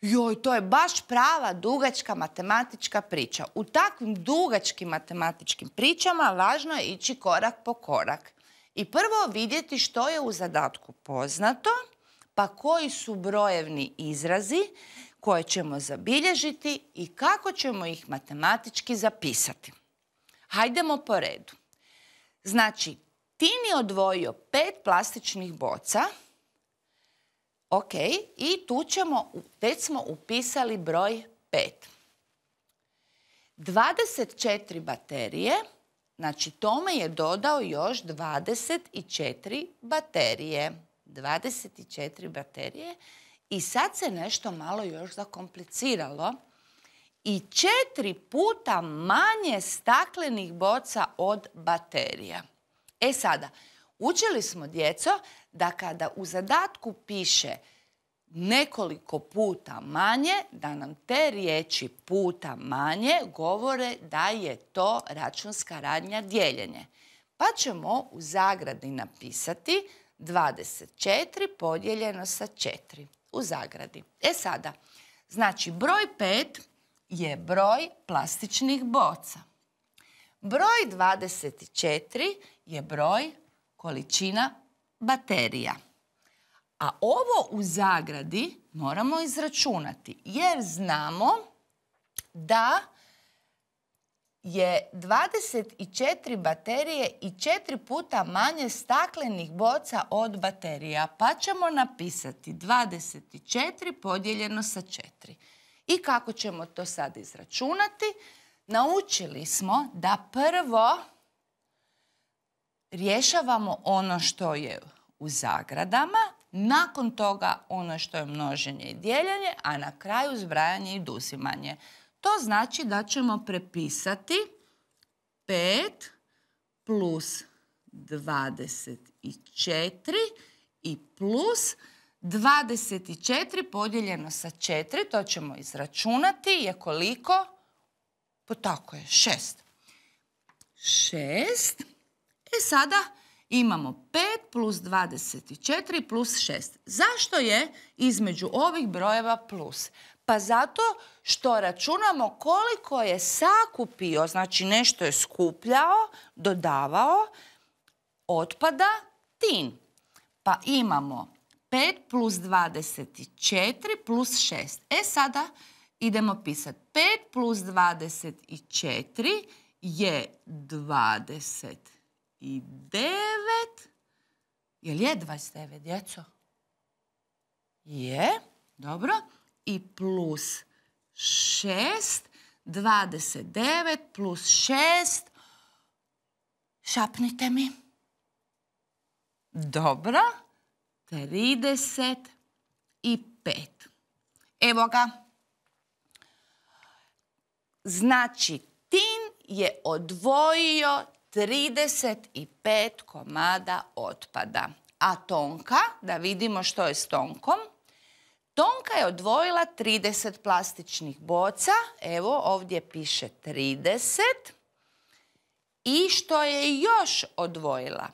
Joj, to je baš prava dugačka matematička priča. U takvim dugačkim matematičkim pričama važno je ići korak po korak. I prvo vidjeti što je u zadatku poznato – pa koji su brojevni izrazi koje ćemo zabilježiti i kako ćemo ih matematički zapisati. Hajdemo po redu. Znači, Tim je odvojio pet plastičnih boca. Ok, i tu ćemo, već smo upisali broj 5. 24 baterije, znači tome je dodao još 24 baterije. 24 baterije i sad se nešto malo još zakompliciralo i četiri puta manje staklenih boca od baterija. E sada, učili smo djeco da kada u zadatku piše nekoliko puta manje, da nam te riječi puta manje govore da je to računska radnja dijeljenje. Pa ćemo u zagradi napisati 24 podijeljeno sa 4 u zagradi. E sada, znači broj 5 je broj plastičnih boca. Broj 24 je broj količina baterija. A ovo u zagradi moramo izračunati jer znamo da je 24 baterije i 4 puta manje staklenih boca od baterija. Pa ćemo napisati 24 podijeljeno sa 4. I kako ćemo to sad izračunati? Naučili smo da prvo rješavamo ono što je u zagradama, nakon toga ono što je množenje i dijeljenje, a na kraju zbrajanje i oduzimanje. To znači da ćemo prepisati 5 plus 24 i plus 24 podijeljeno sa 4, to ćemo izračunati, je koliko? Po pa tako je, 6. 6. i sada imamo 5 plus 24 plus 6. Zašto je između ovih brojeva plus? Pa zato što računamo koliko je sakupio, znači nešto je skupljao, dodavao, otpada tin. Pa imamo 5 plus 24 plus 6. E sada idemo pisati 5 plus 24 je 29. Jel je 29, djeco? Je, dobro i plus 6, 29 plus 6, šapnite mi. Dobro, 35. Evo ga. Znači, Tin je odvojio 35 komada otpada. A Tonka, da vidimo što je s Tonkom, Tonka je odvojila 30 plastičnih boca. Evo, ovdje piše 30. I što je još odvojila?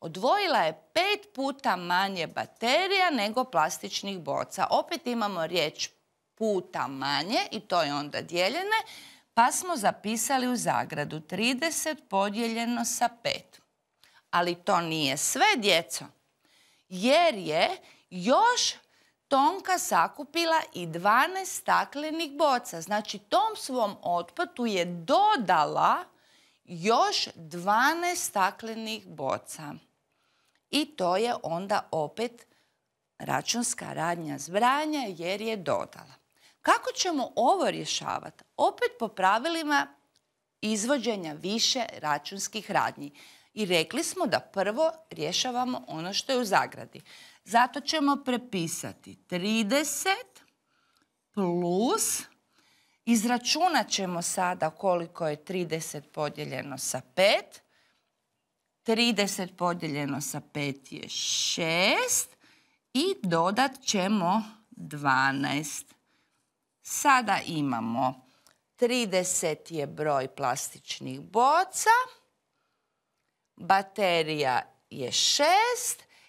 Odvojila je pet puta manje baterija nego plastičnih boca. Opet imamo riječ puta manje i to je onda dijeljene. Pa smo zapisali u zagradu 30 podijeljeno sa 5. Ali to nije sve, djeco. Jer je još Tonka sakupila i 12 staklenih boca. Znači, tom svom otpadu je dodala još 12 staklenih boca. I to je onda opet računska radnja zbranja jer je dodala. Kako ćemo ovo rješavati? Opet po pravilima izvođenja više računskih radnji. I rekli smo da prvo rješavamo ono što je u zagradi. Zato ćemo prepisati 30 plus, izračunat ćemo sada koliko je 30 podijeljeno sa 5. 30 podijeljeno sa 5 je 6 i dodat ćemo 12. Sada imamo 30 je broj plastičnih boca, baterija je 6,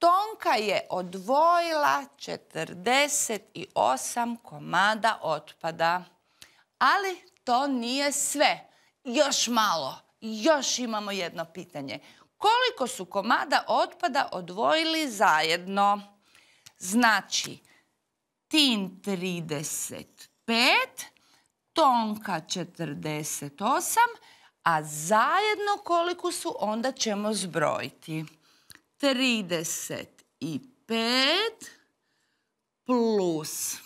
Tonka je odvojila 48 komada otpada. Ali to nije sve. Još malo. Još imamo jedno pitanje. Koliko su komada otpada odvojili zajedno? Znači, Tin 35, Tonka 48, a zajedno koliko su onda ćemo zbrojiti. Trideset i plus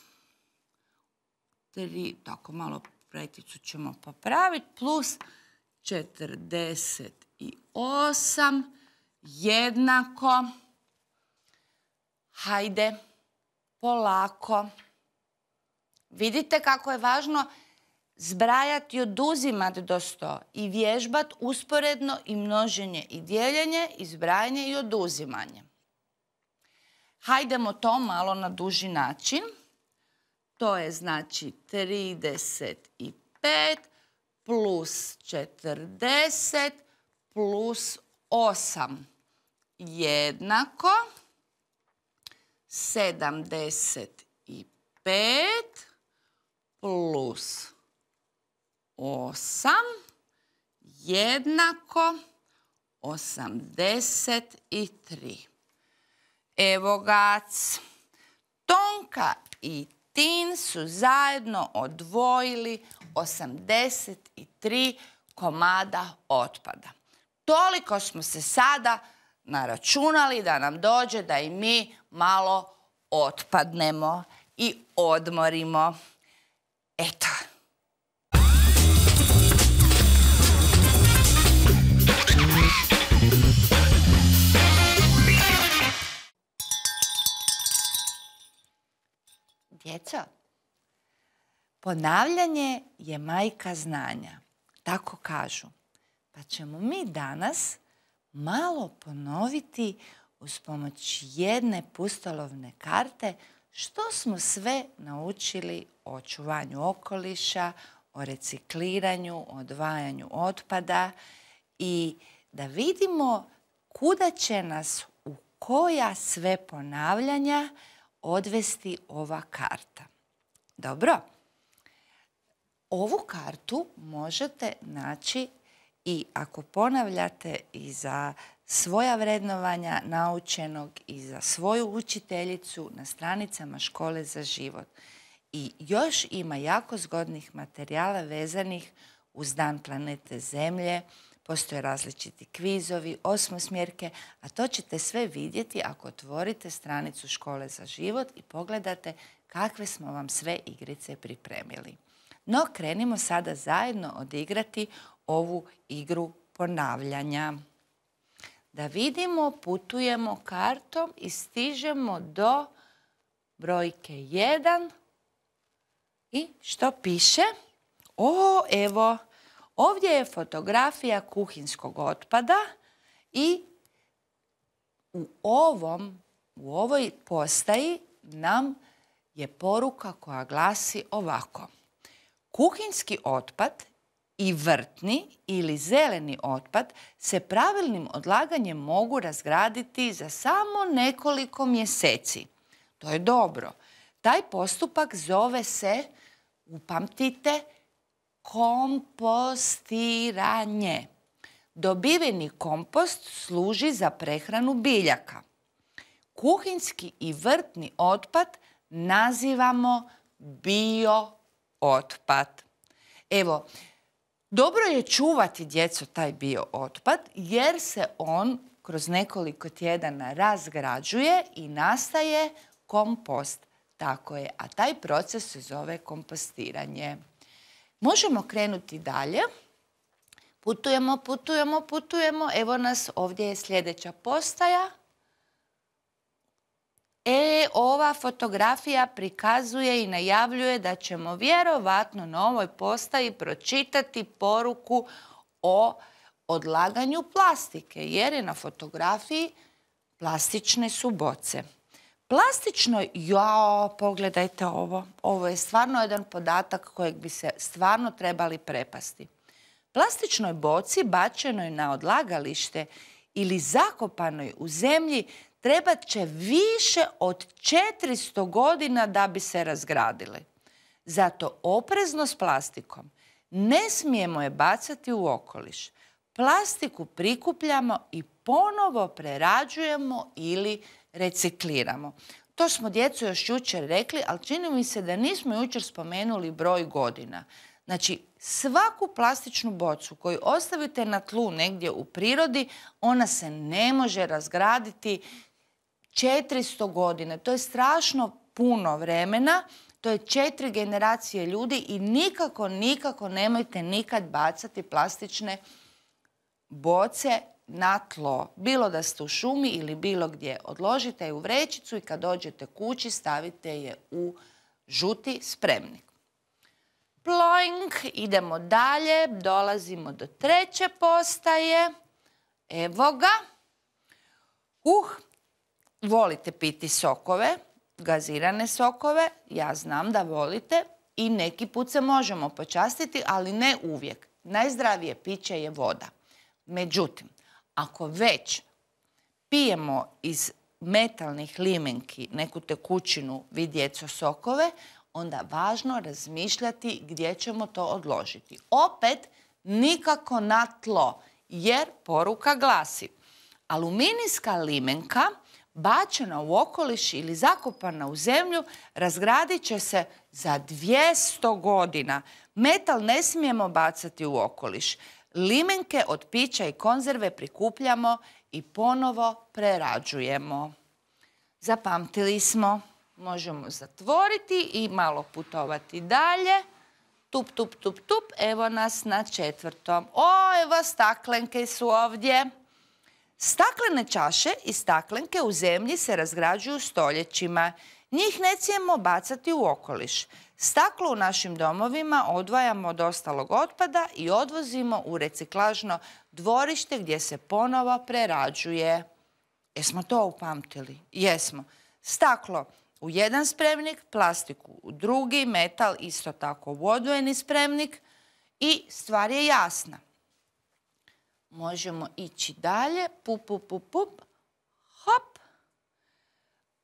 tri, tako malo preticu ćemo popraviti, plus 48 jednako, hajde, polako. Vidite kako je važno zbrajati i oduzimati do 100 i vježbat usporedno i množenje i dijeljenje i zbrajanje i oduzimanje. Hajdemo to malo na duži način. To je znači 35 plus 40 plus 8 jednako 75 plus osam jednako 83. Evo gac. Tonka i Tin su zajedno odvojili 83 komada otpada. Toliko smo se sada naračunali da nam dođe da i mi malo otpadnemo i odmorimo. Eto. Djeca, ponavljanje je majka znanja. Tako kažu. Pa ćemo mi danas malo ponoviti uz pomoć jedne pustolovne karte što smo sve naučili o očuvanju okoliša, o recikliranju, o odvajanju otpada i da vidimo kuda će nas u koja sve ponavljanja odvesti ova karta. Dobro. Ovu kartu možete naći i ako ponavljate i za svoja vrednovanja naučenog i za svoju učiteljicu na stranicama Škole za život. I još ima jako zgodnih materijala vezanih uz Dan planete Zemlje, postoje različiti kvizovi, osmosmjerke, a to ćete sve vidjeti ako otvorite stranicu Škole za život i pogledate kakve smo vam sve igrice pripremili. No, krenimo sada zajedno odigrati ovu igru ponavljanja. Da vidimo, putujemo kartom i stižemo do brojke 1. I što piše? O, evo, Ovdje je fotografija kuhinskog otpada i u ovom, u ovoj postaji nam je poruka koja glasi ovako. Kuhinski otpad i vrtni ili zeleni otpad se pravilnim odlaganjem mogu razgraditi za samo nekoliko mjeseci. To je dobro. Taj postupak zove se, upamtite, kompostiranje. Dobiveni kompost služi za prehranu biljaka. Kuhinski i vrtni otpad nazivamo biootpad. Evo, dobro je čuvati djeco taj bio otpad jer se on kroz nekoliko tjedana razgrađuje i nastaje kompost. Tako je, a taj proces se zove kompostiranje. Možemo krenuti dalje. Putujemo, putujemo, putujemo. Evo nas, ovdje je sljedeća postaja. E, ova fotografija prikazuje i najavljuje da ćemo vjerovatno na ovoj postaji pročitati poruku o odlaganju plastike, jer je na fotografiji plastične su boce. Plastično, jao, pogledajte ovo. Ovo je stvarno jedan podatak kojeg bi se stvarno trebali prepasti. Plastičnoj boci bačenoj na odlagalište ili zakopanoj u zemlji trebat će više od 400 godina da bi se razgradile. Zato oprezno s plastikom ne smijemo je bacati u okoliš. Plastiku prikupljamo i ponovo prerađujemo ili recikliramo. To smo djecu još jučer rekli, ali čini mi se da nismo jučer spomenuli broj godina. Znači, svaku plastičnu bocu koju ostavite na tlu negdje u prirodi, ona se ne može razgraditi 400 godina. To je strašno puno vremena, to je četiri generacije ljudi i nikako, nikako nemojte nikad bacati plastične boce na tlo, bilo da ste u šumi ili bilo gdje. Odložite je u vrećicu i kad dođete kući stavite je u žuti spremnik. Ploing! idemo dalje, dolazimo do treće postaje. Evo ga. Uh, volite piti sokove, gazirane sokove, ja znam da volite i neki put se možemo počastiti, ali ne uvijek. Najzdravije piće je voda. Međutim, ako već pijemo iz metalnih limenki neku tekućinu, vi djeco sokove, onda važno razmišljati gdje ćemo to odložiti. Opet, nikako na tlo, jer poruka glasi. Aluminijska limenka bačena u okoliš ili zakopana u zemlju razgradit će se za 200 godina. Metal ne smijemo bacati u okoliš. Limenke od pića i konzerve prikupljamo i ponovo prerađujemo. Zapamtili smo. Možemo zatvoriti i malo putovati dalje. Tup, tup, tup, tup. Evo nas na četvrtom. O, evo staklenke su ovdje. Staklene čaše i staklenke u zemlji se razgrađuju stoljećima. Njih ne cijemo bacati u okoliš. Staklo u našim domovima odvajamo od ostalog otpada i odvozimo u reciklažno dvorište gdje se ponovo prerađuje. Jesmo to upamtili? Jesmo. Staklo u jedan spremnik, plastiku u drugi, metal isto tako u odvojeni spremnik i stvar je jasna. Možemo ići dalje, pup, pup, pup, pup, hop.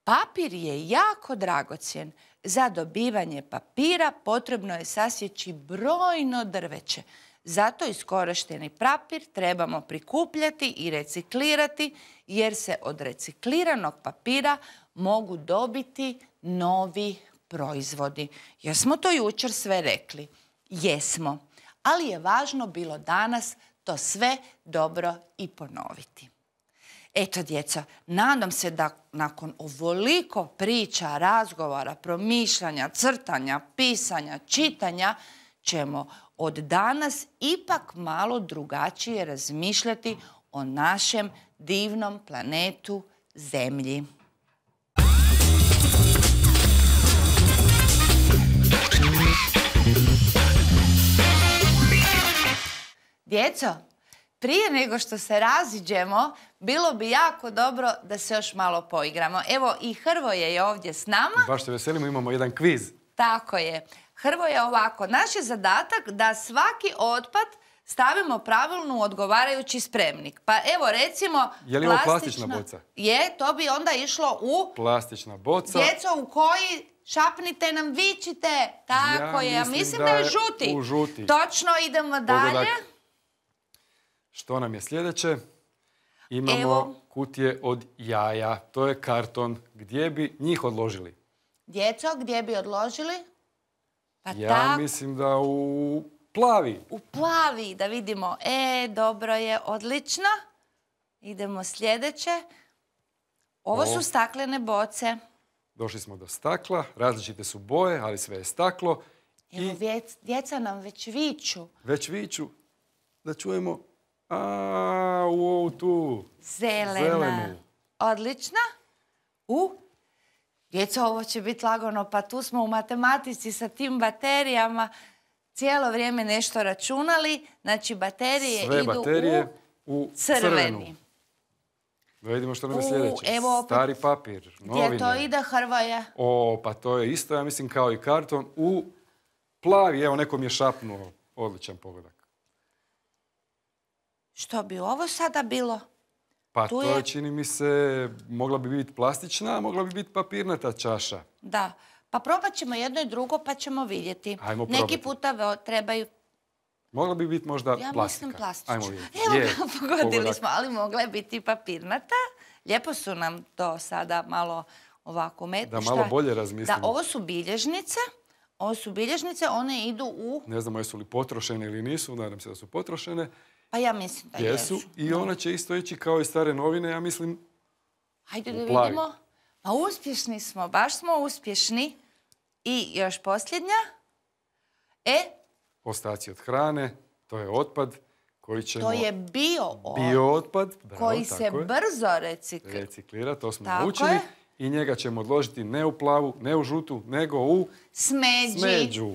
Papir je jako dragocjen. Za dobivanje papira potrebno je sasjeći brojno drveće. Zato iskorišteni papir trebamo prikupljati i reciklirati jer se od recikliranog papira mogu dobiti novi proizvodi. Jesmo to jučer sve rekli? Jesmo. Ali je važno bilo danas to sve dobro i ponoviti. Eto djeca, nadam se da nakon ovoliko priča, razgovara, promišljanja, crtanja, pisanja, čitanja, ćemo od danas ipak malo drugačije razmišljati o našem divnom planetu Zemlji. Djeco, prije nego što se raziđemo, bilo bi jako dobro da se još malo poigramo. Evo i Hrvo je ovdje s nama. Baš te veselimo, imamo jedan kviz. Tako je. Hrvo je ovako, naš je zadatak da svaki otpad stavimo pravilno u odgovarajući spremnik. Pa evo recimo... Je plastična, boca? Je, to bi onda išlo u... Plastična boca. Djeco u koji šapnite nam, vičite. Tako je, mislim da je žuti. U žuti. Točno, idemo dalje. Što nam je sljedeće? Imamo kutije od jaja. To je karton. Gdje bi njih odložili? Djeco, gdje bi odložili? Pa ja mislim da u plavi. U plavi, da vidimo. E, dobro je, odlično. Idemo sljedeće. Ovo su staklene boce. Došli smo do stakla, različite su boje, ali sve je staklo. djeca nam već viču. Već viču. Da čujemo a, u ovu tu. Zelena. Odlična. U. Djeco, ovo će biti lagano, pa tu smo u matematici sa tim baterijama cijelo vrijeme nešto računali. Znači, baterije Sve idu baterije u, crveni. Da vidimo što nam je sljedeće. Stari papir, Gdje to ide, Hrvoje? O, pa to je isto, ja mislim, kao i karton. U plavi, evo, nekom je šapnuo. Odličan pogledak. Što bi ovo sada bilo? Pa to je, čini mi se, mogla bi biti plastična, a mogla bi biti papirnata čaša. Da. Pa probat ćemo jedno i drugo pa ćemo vidjeti. Neki puta trebaju... Mogla bi biti možda ja plastika. Ja mislim plastična. vidjeti. Evo ga, pogodili smo, ali mogla je biti papirnata. Lijepo su nam to sada malo ovako metni. Da malo bolje razmislimo. Da, ovo su bilježnice. Ovo su bilježnice, one idu u... Ne znamo jesu li potrošene ili nisu, nadam se da su potrošene. Pa ja mislim da jesu. I ona će isto ići kao i stare novine, ja mislim... Hajde da vidimo. Pa uspješni smo, baš smo uspješni. I još posljednja. E? Ostaci od hrane, to je otpad koji To je bio, bio otpad. koji se brzo reciklira. to smo naučili. I njega ćemo odložiti ne u plavu, ne u žutu, nego u... Smeđi. Smeđu.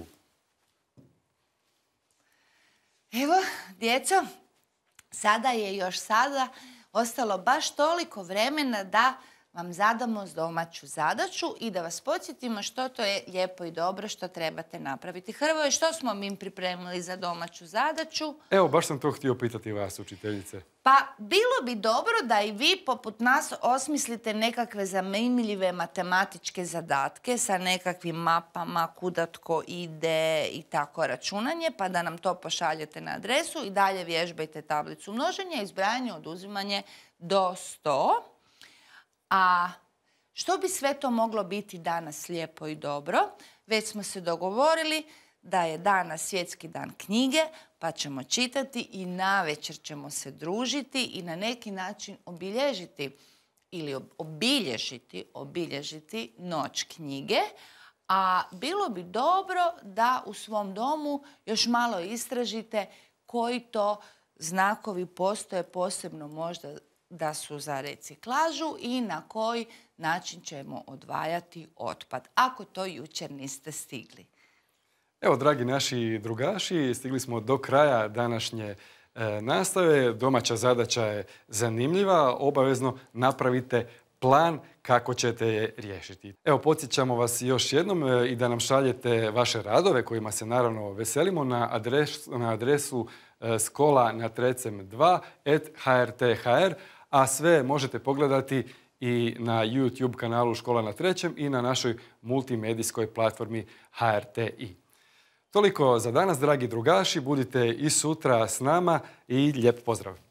Evo, djeco, sada je još sada ostalo baš toliko vremena da vam zadamo domaću zadaću i da vas podsjetimo što to je lijepo i dobro što trebate napraviti. Hrvoje, što smo mi pripremili za domaću zadaću? Evo, baš sam to htio pitati vas, učiteljice. Pa, bilo bi dobro da i vi, poput nas, osmislite nekakve zanimljive matematičke zadatke sa nekakvim mapama, kuda tko ide i tako računanje, pa da nam to pošaljete na adresu i dalje vježbajte tablicu množenja, izbrajanje, oduzimanje do 100. A što bi sve to moglo biti danas lijepo i dobro? Već smo se dogovorili da je danas svjetski dan knjige, pa ćemo čitati i na večer ćemo se družiti i na neki način obilježiti ili obilježiti, obilježiti noć knjige. A bilo bi dobro da u svom domu još malo istražite koji to znakovi postoje posebno možda da su za reciklažu i na koji način ćemo odvajati otpad, ako to jučer niste stigli. Evo, dragi naši drugaši, stigli smo do kraja današnje e, nastave. Domaća zadaća je zanimljiva. Obavezno napravite plan kako ćete je riješiti. Evo, podsjećamo vas još jednom e, i da nam šaljete vaše radove kojima se naravno veselimo na adresu, e, skola na trecem 2 a sve možete pogledati i na YouTube kanalu Škola na trećem i na našoj multimedijskoj platformi HRTI. Toliko za danas, dragi drugaši. Budite i sutra s nama i lijep pozdrav!